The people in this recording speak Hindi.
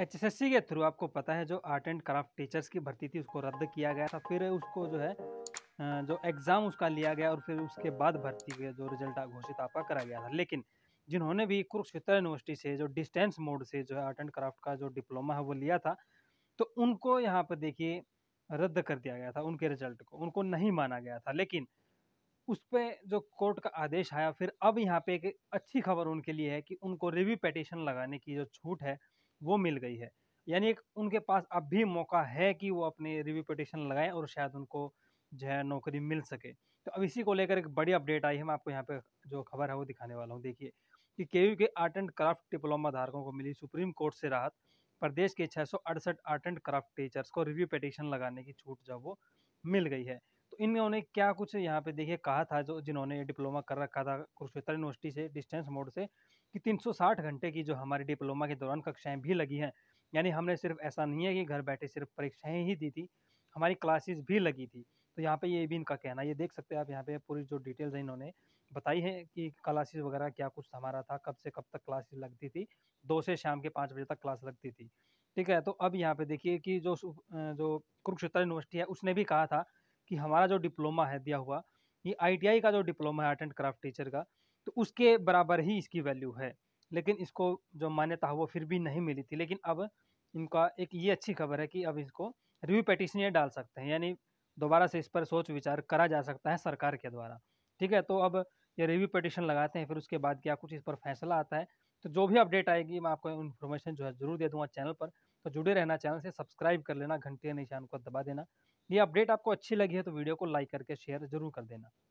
एचएसएससी के थ्रू आपको पता है जो आर्ट एंड क्राफ्ट टीचर्स की भर्ती थी उसको रद्द किया गया था फिर उसको जो है जो एग्ज़ाम उसका लिया गया और फिर उसके बाद भर्ती के जो रिजल्ट घोषित आपका करा गया था लेकिन जिन्होंने भी कुरुक्षेत्र यूनिवर्सिटी से जो डिस्टेंस मोड से जो है आर्ट एंड क्राफ्ट का जो डिप्लोमा है वो लिया था तो उनको यहाँ पर देखिए रद्द कर दिया गया था उनके रिजल्ट को उनको नहीं माना गया था लेकिन उस पर जो कोर्ट का आदेश आया फिर अब यहाँ पे एक अच्छी खबर उनके लिए है कि उनको रिव्यू पटिशन लगाने की जो छूट है वो मिल गई है यानी उनके पास अब भी मौका है कि वो अपने रिव्यू पटिशन लगाएं और शायद उनको जो है नौकरी मिल सके तो अब इसी को लेकर एक बड़ी अपडेट आई है मैं आपको यहाँ पे जो खबर है वो दिखाने वाला हूँ देखिए कि के के आर्ट एंड क्राफ्ट डिप्लोमा धारकों को मिली सुप्रीम कोर्ट से राहत प्रदेश के छः सौ अड़सठ आर्ट एंड क्राफ्ट टीचर्स को रिव्यू पटिशन लगाने की छूट जब वो मिल गई है तो इन्होंने क्या कुछ यहाँ पे देखिए कहा था जो जिन्होंने डिप्लोमा कर रखा था कुरुक्षेत्र यूनिवर्सिटी से डिस्टेंस मोड से कि 360 घंटे की जो हमारी डिप्लोमा के दौरान कक्षाएं भी लगी हैं यानी हमने सिर्फ ऐसा नहीं है कि घर बैठे सिर्फ परीक्षाएं ही दी थी हमारी क्लासेस भी लगी थी तो यहाँ पे ये भी इनका कहना है ये देख सकते हैं आप यहाँ पे पूरी जो डिटेल्स हैं इन्होंने बताई है कि क्लासेस वगैरह क्या कुछ हमारा था कब से कब तक क्लासेस लगती थी दो से शाम के पाँच बजे तक क्लास लगती थी ठीक है तो अब यहाँ पे देखिए कि जो जो कुरुक्षेत्र यूनिवर्सिटी है उसने भी कहा था कि हमारा जो डिप्लोमा है दिया हुआ ये आईटीआई का जो डिप्लोमा है आर्ट एंड क्राफ्ट टीचर का तो उसके बराबर ही इसकी वैल्यू है लेकिन इसको जो मान्यता वो फिर भी नहीं मिली थी लेकिन अब इनका एक ये अच्छी खबर है कि अब इसको रिव्यू पेटिशन ये डाल सकते हैं यानी दोबारा से इस पर सोच विचार करा जा सकता है सरकार के द्वारा ठीक है तो अब ये रिव्यू पटिशन लगाते हैं फिर उसके बाद क्या कुछ इस पर फैसला आता है तो जो भी अपडेट आएगी मैं आपको इन्फॉर्मेशन जो है जरूर दे दूँगा चैनल पर तो जुड़े रहना चैनल से सब्सक्राइब कर लेना घंटे निशान को दबा देना ये अपडेट आपको अच्छी लगी है तो वीडियो को लाइक करके शेयर जरूर कर देना